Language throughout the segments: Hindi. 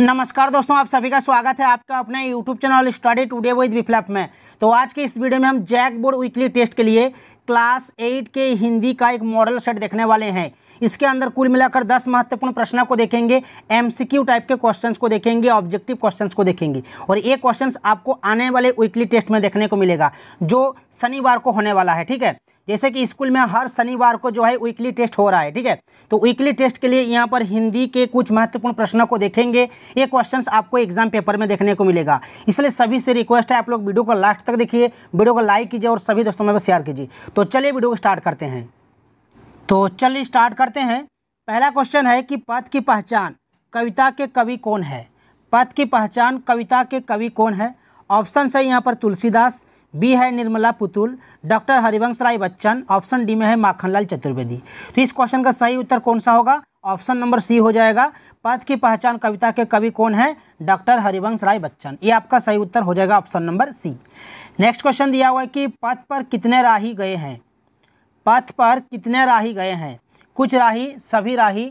नमस्कार दोस्तों आप सभी का स्वागत है आपका अपने YouTube channel study today with Viplav में तो आज के इस वीडियो में हम जैक बोर्ड वीकली टेस्ट के लिए क्लास एट के हिंदी का एक मॉडल सेट देखने वाले हैं इसके अंदर कुल मिलाकर दस महत्वपूर्ण प्रश्नों को देखेंगे एमसीक्यू टाइप के क्वेश्चंस को देखेंगे ऑब्जेक्टिव क्वेश्चंस को देखेंगे और ये क्वेश्चंस आपको आने वाले वीकली टेस्ट में देखने को मिलेगा जो शनिवार को होने वाला है ठीक है जैसे कि स्कूल में हर शनिवार को जो है वीकली टेस्ट हो रहा है ठीक है तो वीकली टेस्ट के लिए यहाँ पर हिंदी के कुछ महत्वपूर्ण प्रश्नों को देखेंगे ये क्वेश्चन आपको एग्जाम पेपर में देखने को मिलेगा इसलिए सभी से रिक्वेस्ट है आप लोग वीडियो को लास्ट तक देखिए वीडियो को लाइक कीजिए और सभी दोस्तों में शेयर कीजिए तो चलिए वीडियो को स्टार्ट करते हैं तो चलिए स्टार्ट करते हैं पहला क्वेश्चन है कि पद की पहचान कविता के कवि कौन है पद की पहचान कविता के कवि कौन है ऑप्शन है यहाँ पर तुलसीदास बी है Nirmala Putul doctor Harivansh Rai Bachchan option D में है माखनलाल चतुर्वेदी तो इस क्वेश्चन का सही उत्तर कौन सा होगा ऑप्शन नंबर सी हो जाएगा पद की पहचान कविता के कवि कौन है डॉक्टर हरिवंश राय बच्चन ये आपका सही उत्तर हो जाएगा option number C next question दिया हुआ है कि पथ पर कितने राही गए हैं पथ पर कितने राही गए हैं कुछ राही सभी राही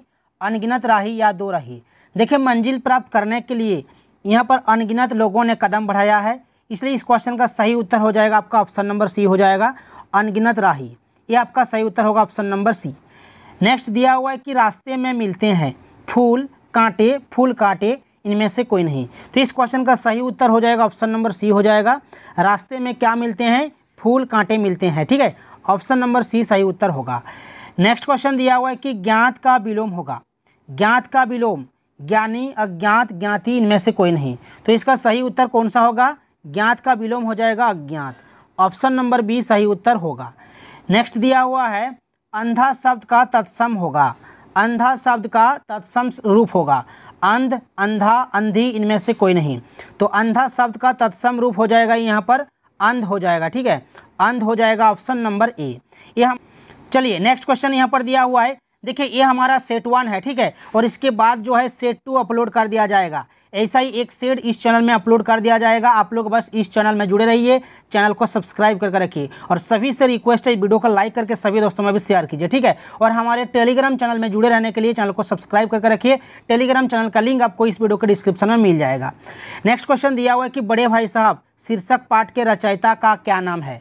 अनगिनत राही या दो राही देखिए मंजिल प्राप्त करने के लिए यहाँ पर अनगिनत लोगों ने कदम बढ़ाया है इसलिए इस क्वेश्चन का सही उत्तर हो जाएगा आपका ऑप्शन नंबर सी हो जाएगा अनगिनत राही ये आपका सही उत्तर होगा ऑप्शन नंबर सी नेक्स्ट दिया हुआ है कि रास्ते में मिलते हैं फूल कांटे फूल कांटे इनमें से कोई नहीं तो इस क्वेश्चन का सही उत्तर हो जाएगा ऑप्शन नंबर सी हो जाएगा रास्ते में क्या मिलते हैं फूल कांटे मिलते हैं ठीक है ऑप्शन नंबर सी सही उत्तर होगा नेक्स्ट क्वेश्चन दिया हुआ है कि ज्ञात का विलोम होगा ज्ञात का विलोम ज्ञानी अज्ञात ज्ञाति इनमें से कोई नहीं तो इसका सही उत्तर कौन सा होगा ज्ञात का विलोम हो जाएगा अज्ञात ऑप्शन नंबर बी सही उत्तर होगा नेक्स्ट दिया हुआ है अंधा शब्द का तत्सम होगा अंधा शब्द का तत्सम रूप होगा अंध अंधा अंधी इनमें से कोई नहीं तो अंधा शब्द का तत्सम रूप हो जाएगा यहाँ पर अंध हो जाएगा ठीक है अंध हो जाएगा ऑप्शन नंबर ए ये हम चलिए नेक्स्ट क्वेश्चन यहाँ पर दिया हुआ है देखिए ये हमारा सेट वन है ठीक है और इसके बाद जो है सेट टू अपलोड कर दिया जाएगा ऐसा ही एक शेड इस चैनल में अपलोड कर दिया जाएगा आप लोग बस इस चैनल में जुड़े रहिए चैनल को सब्सक्राइब करके रखिए और सभी से रिक्वेस्ट है वीडियो को लाइक करके सभी दोस्तों में भी शेयर कीजिए ठीक है और हमारे टेलीग्राम चैनल में जुड़े रहने के लिए चैनल को सब्सक्राइब करके रखिए टेलीग्राम चैनल का लिंक आपको इस वीडियो के डिस्क्रिप्शन में मिल जाएगा नेक्स्ट क्वेश्चन दिया हुआ है कि बड़े भाई साहब शीर्षक पाठ के रचयिता का क्या नाम है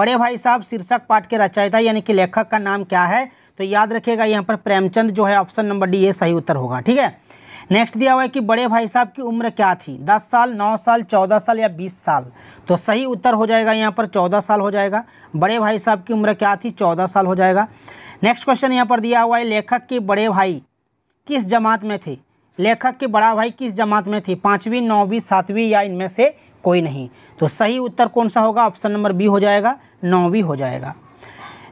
बड़े भाई साहब शीर्षक पाठ के रचयिता यानी कि लेखक का नाम क्या है तो याद रखिएगा यहाँ पर प्रेमचंद जो है ऑप्शन नंबर डी ये सही उत्तर होगा ठीक है नेक्स्ट दिया हुआ है कि बड़े भाई साहब की उम्र क्या थी दस साल नौ साल चौदह साल या बीस साल तो सही उत्तर हो जाएगा यहाँ पर चौदह साल हो जाएगा बड़े भाई साहब की उम्र क्या थी चौदह साल हो जाएगा नेक्स्ट क्वेश्चन यहाँ पर दिया हुआ है लेखक के बड़े भाई किस जमात में थे लेखक के बड़ा भाई किस जमात में थे पाँचवीं नौवीं सातवीं या इनमें से कोई नहीं तो सही उत्तर कौन सा होगा ऑप्शन नंबर बी हो जाएगा नौवीं हो जाएगा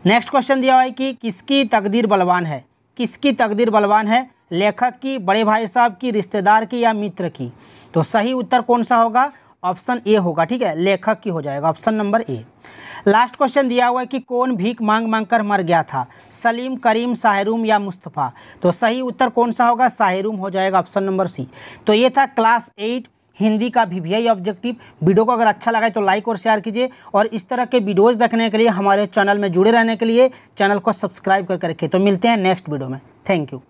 नेक्स्ट क्वेश्चन दिया हुआ है कि किसकी तकदीर बलवान है किसकी तकदीर बलवान है लेखक की बड़े भाई साहब की रिश्तेदार की या मित्र की तो सही उत्तर कौन सा होगा ऑप्शन ए होगा ठीक है लेखक की हो जाएगा option number A last question दिया हुआ है कि कौन भीख मांग मांग कर मर गया था सलीम करीम साहरूम या मुस्तफ़ा तो सही उत्तर कौन सा होगा साहरूम हो जाएगा ऑप्शन नंबर सी तो ये था क्लास एट हिंदी का भी वी ऑब्जेक्टिव वीडियो को अगर अच्छा लगा है तो लाइक और शेयर कीजिए और इस तरह के वीडियोज़ देखने के लिए हमारे चैनल में जुड़े रहने के लिए चैनल को सब्सक्राइब करके रखें तो मिलते हैं नेक्स्ट वीडियो में थैंक यू